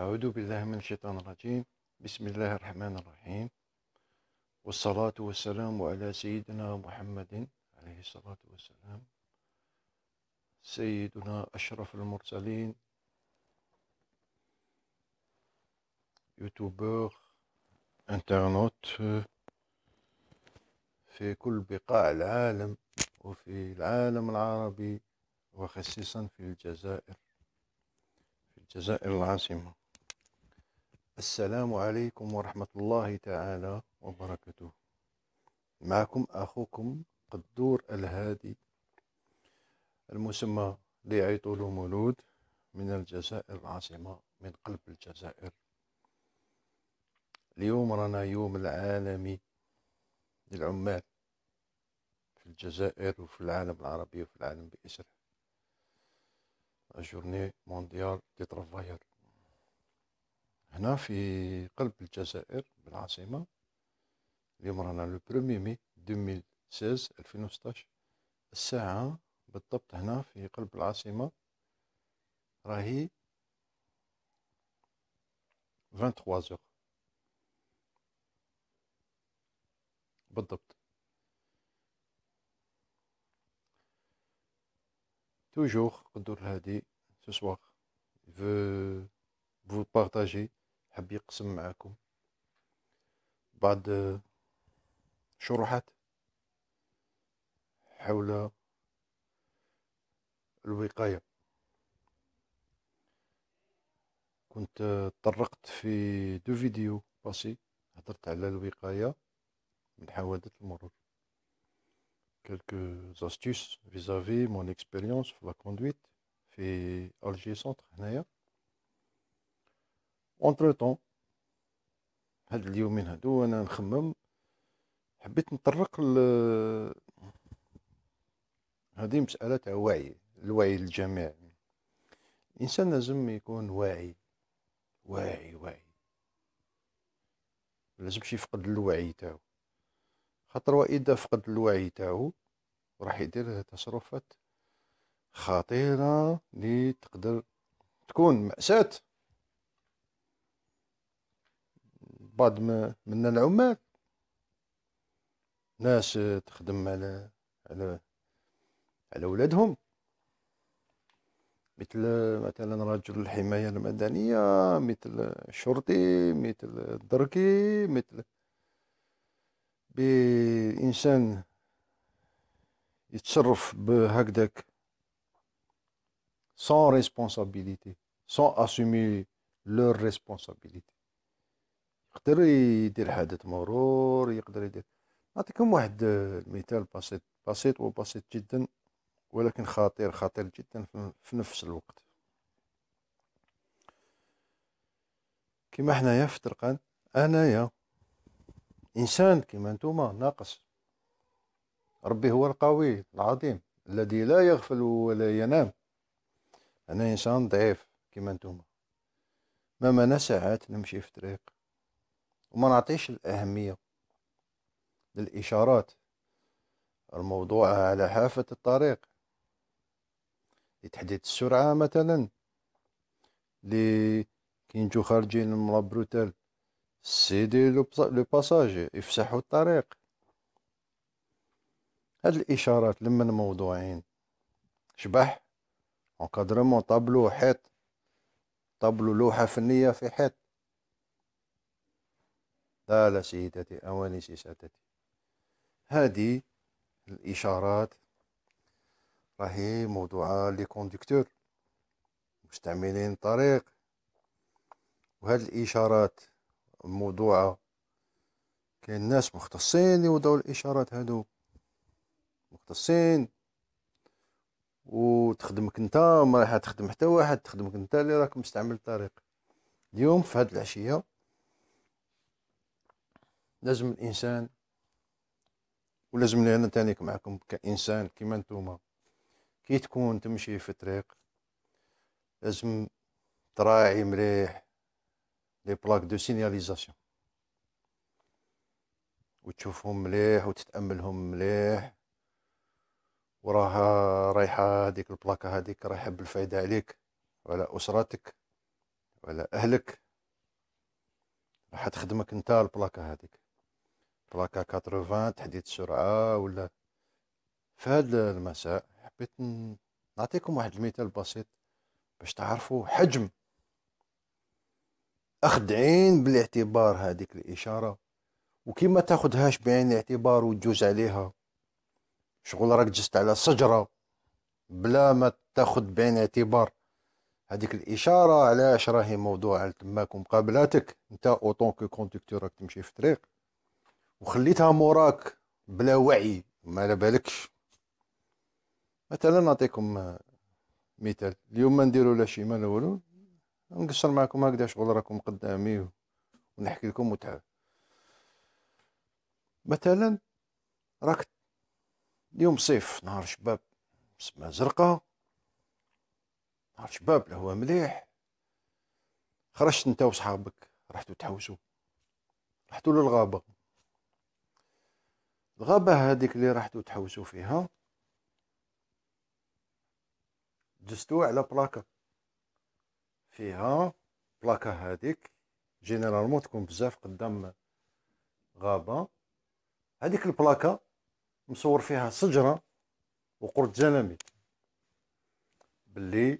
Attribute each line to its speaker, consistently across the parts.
Speaker 1: أعوذ بالله من الشيطان الرجيم بسم الله الرحمن الرحيم والصلاة والسلام على سيدنا محمد عليه الصلاة والسلام سيدنا أشرف المرسلين يوتيوبر انترنت في كل بقاع العالم وفي العالم العربي وخصيصا في الجزائر في الجزائر العاصمه السلام عليكم ورحمة الله تعالى وبركاته معكم أخوكم قدور الهادي المسمى لعيطول مولود من الجزائر العاصمة من قلب الجزائر اليوم رانا يوم العالمي للعمال في الجزائر وفي العالم العربي وفي العالم بأسره La مونديال دي des هنا في قلب الجزائر بالعاصمة اليوم رانا لو برومي مي 2016 2016 الساعة بالضبط هنا في قلب العاصمة راهي 23 بالضبط توجور قدر هادي سوسوار فو بو بارتاجي حب يقسم معاكم بعض شروحات حول الوقاية كنت طرقت في دو فيديو باسي هضرت على الوقاية من حوادث المرور كلكو زاستيس فيزافي مون اكسبيريونس في لا كوندويت في الجي سونتر هنايا اونتر طون هاد اليومين هادو انا نخمم حبيت نطرق ل هذه مسألة تاع وعي الوعي للجميع الإنسان لازم يكون واعي واعي واعي لازمش يفقد الوعي تاعو خاطر وإذا فقد الوعي تاعو راح يدير تصرفات خطيرة اللي تقدر تكون مأساة بعض من العمال ناس تخدم على على على ولادهم مثل مثلا رجل الحماية المدنية مثل الشرطي مثل الدركي مثل بإنسان يتصرف بهكذاك سون ريسبونسابيليتي سون اسومي leur ريسبونسابيليتي يقدر يدير حدث مرور يقدر يدير نعطيكم واحد المثال بسيط بسيط وبسيط جدا ولكن خطير خطير جدا في نفس الوقت كما حنايا في طرقان انايا انسان كما نتوما ناقص ربي هو القوي العظيم الذي لا يغفل ولا ينام انا انسان ضعيف كما نتوما ما منا ساعات نمشي في طريق وما نعطيش الأهمية للإشارات الموضوعة على حافة الطريق لتحديد السرعة مثلا لي كي خارجين من لابروتال سيدي لو باساجي يفسحوا الطريق هاد الإشارات لما موضوعين شبح انكادرمون طابلو حيط طابلو لوحة فنية في حيط طال شيتة أواني شيشتة هذه الإشارات راهي موضوعة لي كونديكتور مستعملين الطريق وهاد الإشارات موضوعة كاين ناس مختصين يوضعوا الإشارات هادو مختصين وتخدمك انت ما راح تخدم حتى واحد تخدمك انت اللي راك مستعمل الطريق اليوم في هاد العشيه لازم الانسان ولازم لي انا تانيك معكم كانسان كيما نتوما كي تكون تمشي في طريق لازم تراعي مليح لي بلاك دو سينياليزاسيون وتشوفهم مليح وتتاملهم مليح وراها رايحه هذيك البلاكه هذيك رايحه بالفايده عليك وعلى اسرتك وعلى اهلك راح تخدمك انت البلاكه هذيك بلاكا 80 تحديد السرعه ولا في هذا المساء حبيت نعطيكم واحد المثال بسيط باش تعرفوا حجم اخذ عين بالاعتبار هذيك الاشاره وكي ما تاخذهاش بعين الاعتبار وتجوز عليها شغل راك جست على شجره بلا ما تاخذ بعين الاعتبار هذيك الاشاره علاش راهي موضوع على تماك ومقابلاتك انت اوطون كو كوندكتور راك تمشي في الطريق وخليتها موراك بلا وعي ما على بالكش مثلا نعطيكم مثال اليوم ما نديرو لا شي ما لا والو نقصر معكم هكذا شغل راكم قدامي ونحكي لكم متعه مثلا راك اليوم صيف نهار شباب سما زرقاء نهار شباب هو مليح خرجت انت وصحابك رحتو تحوسو رحتو للغابه الغابة هذيك اللي رحتو تحوسوا فيها دزتو على بلاكا فيها بلاكا هذيك جينيرالمون تكون بزاف قدام غابة هذيك البلاكا مصور فيها شجرة وقرد زلمي باللي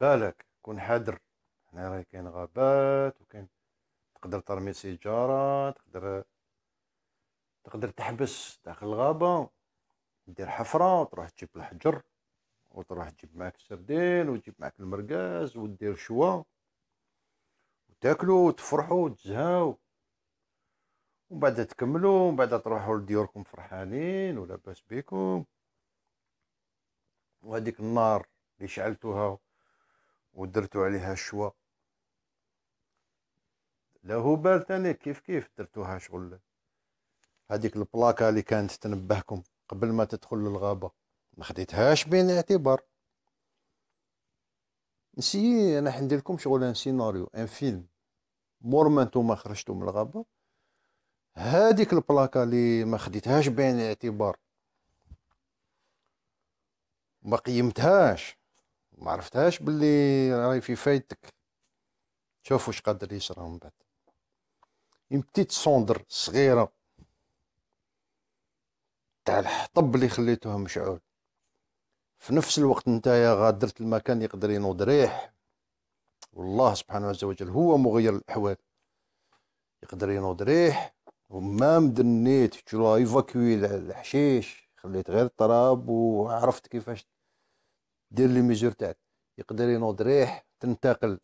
Speaker 1: بالك كون حاضر هنا راه كاين غابات وكاين تقدر ترمي سيجارة تقدر تقدر تحبس داخل الغابة دير حفرة وتروح تجيب الحجر وتروح تجيب معاك السردين وتجيب معاك المرقاز ودير شوا وتاكلوا وتفرحوا وتزهاو ومن بعد تكملوا ومن بعد تروحوا لديوركم فرحانين ولاباس بكم وهذيك النار اللي شعلتوها ودرتو عليها الشوا لا بال تاني كيف كيف درتوها شغل هذيك البلاكه اللي كانت تنبهكم قبل ما تدخل للغابه ما خديتهاش بين الاعتبار نسي انا حندير لكم شغل ان سيناريو ان فيلم مور ما نتوما خرجتوا من الغابه هذيك البلاكه اللي ما خديتهاش بين الاعتبار ما قيمتهاش ما عرفتهاش باللي راهي في فايتك شوفوا واش قادر يصرى من بعد اون بتيت صوندر صغيره تاع الحطب اللي خليته مشعول في نفس الوقت نتايا غادرت المكان يقدر ينوض ريح والله سبحانه عز وجل هو مغير الاحوال يقدر ينوض ريح وما مدنيت تشلو ايفاكوي الحشيش خليت غير التراب وعرفت كيفاش دير لي ميزور تاعك يقدر ينوض ريح تنتقل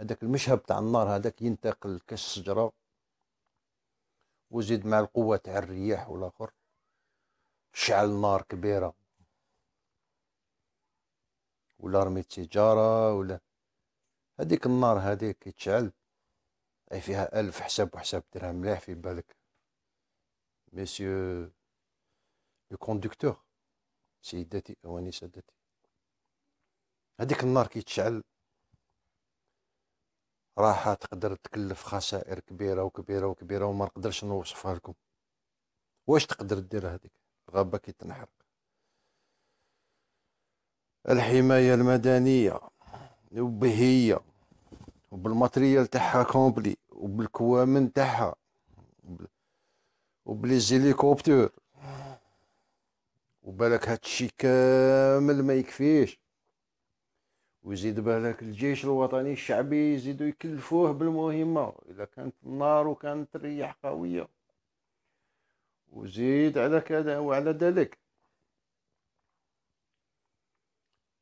Speaker 1: هذاك المشهب تاع النار هذاك ينتقل كالشجره وزيد مع القوة تاع الرياح والاخر شعل نار كبيرة ولا رمي تجارة ولا هذيك النار هذيك تشعل اي فيها ألف حساب وحساب ديرها مليح في بالك ميسيو لو كوندكتور سيداتي سادتي هذيك النار كي تشعل راحه تقدر تكلف خسائر كبيره وكبيره وكبيره وما نقدرش نوصفها لكم واش تقدر دير هذيك الغابه كي تنحرق الحمايه المدنيه وبهية وبالماتريال تاعها كومبلي وبالكوامن تاعها وبلي زيليكوبتور وبالك هادشي كامل ما يكفيش ويزيد بالك الجيش الوطني الشعبي يزيدوا يكلفوه بالمهمه اذا كانت النار وكانت الرياح قويه وزيد على كذا وعلى ذلك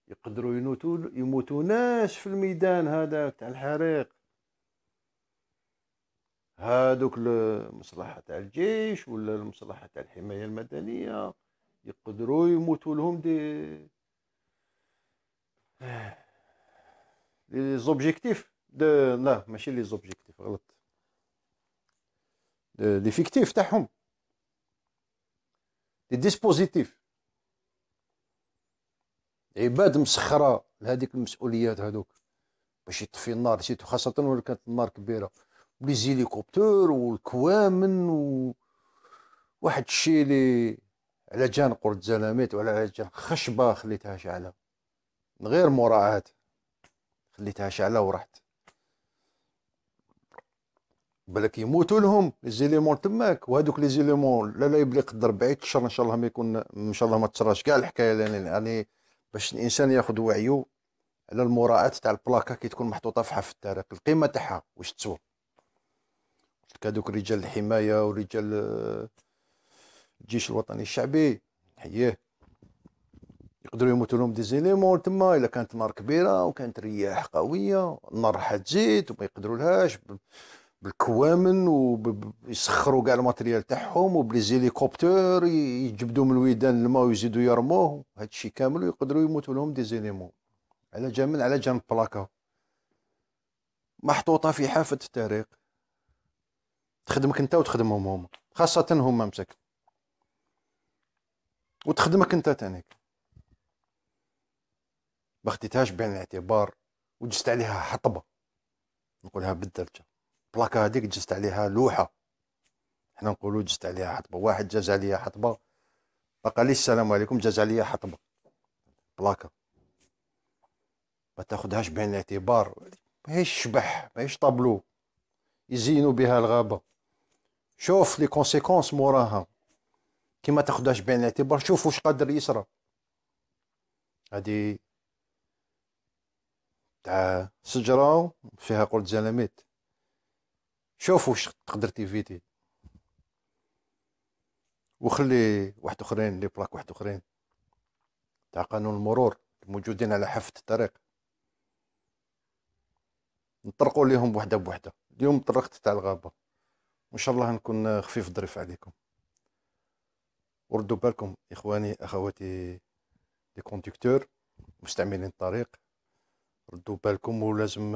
Speaker 1: يقدروا يموتوا يموتوا ناس في الميدان هذا تاع الحريق هادوك المصلحه تاع الجيش ولا المصلحه تاع الحمايه المدنيه يقدروا يموتوا لهم دي لي زوبجيكتيف دو لا ماشي لي زوبجيكتيف غلط لي فيكتيف تاعهم لي ديسبوزيتيف عباد مسخره لهذيك المسؤوليات هذوك باش يطفي النار سيتو خاصه ولا كانت النار كبيره لي زيليكوبتور والكوامن و... واحد الشيء لي على جان قرد زلاميت ولا على جان خشبه خليتها شعله من غير مراعاه خليتها شعله ورحت بلك يموتوا لهم لي زيليمون تماك وهذوك لي زيليمون لا لا يبلي قدر بعيد الشر ان شاء الله ما يكون ان شاء الله ما تصراش كاع الحكايه لاني يعني باش الانسان ياخذ وعيه على المراعاه تاع البلاكه كي تكون محطوطه في حف التاريخ القيمه تاعها واش تسوى قلت هذوك رجال الحمايه ورجال آه، الجيش الوطني الشعبي حييه يقدروا يموتوا لهم دي زيليمون تما الا كانت نار كبيره وكانت رياح قويه النار حات زيت وما يقدروا لهاش بالكوامن ويسخروا كاع الماتريال تاعهم وبليزيليكوبتور يجبدوا من الويدان الماء ويزيدوا يرموه هادشي كامل ويقدروا يموتوا لهم دي زيليمون على جنب على جنب بلاكا محطوطه في حافه الطريق تخدمك انت وتخدمهم هما خاصه هما مسك وتخدمك انت تانيك ما خديتهاش بعين الاعتبار وجست عليها حطبه نقولها بالدرجه البلاكه هذيك جزت عليها لوحه حنا نقولوا جزت عليها حطبه واحد جاز عليها حطبه ما لي السلام عليكم جاز عليا حطبه بلاكه ما تاخذهاش بعين الاعتبار ماهيش شبح ماهيش طابلو يزينوا بها الغابه شوف لي كونسيكونس موراها كي ما تاخذهاش بعين الاعتبار شوف واش قادر يصرى هذه تاع شجره فيها قرد جلاميت شوف واش تقدر تيفيتي وخلي واحد اخرين لي بلاك واحد اخرين تاع قانون المرور موجودين على حافة الطريق نطرقوا ليهم بوحده بوحده اليوم طرقت تاع الغابه وان شاء الله نكون خفيف ظريف عليكم وردوا بالكم اخواني اخواتي لي كونديكتور مستعملين الطريق ردوا بالكم ولازم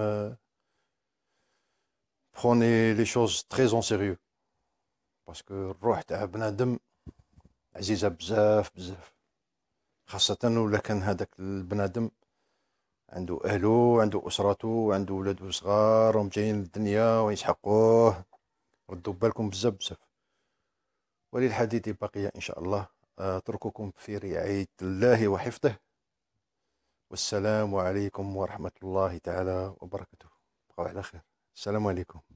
Speaker 1: بروني لي شوز تري اون سيريو باسكو الروح تاع بنادم عزيزه بزاف بزاف خاصة ولا كان هذاك البنادم عنده أهلو عنده أسرته عنده ولادو صغار وهم جايين للدنيا ويسحقوه ردوا بالكم بزاف بزاف وللحديث بقية إن شاء الله أترككم في رعاية الله وحفظه والسلام عليكم ورحمة الله تعالى وبركاته بقوا على خير السلام عليكم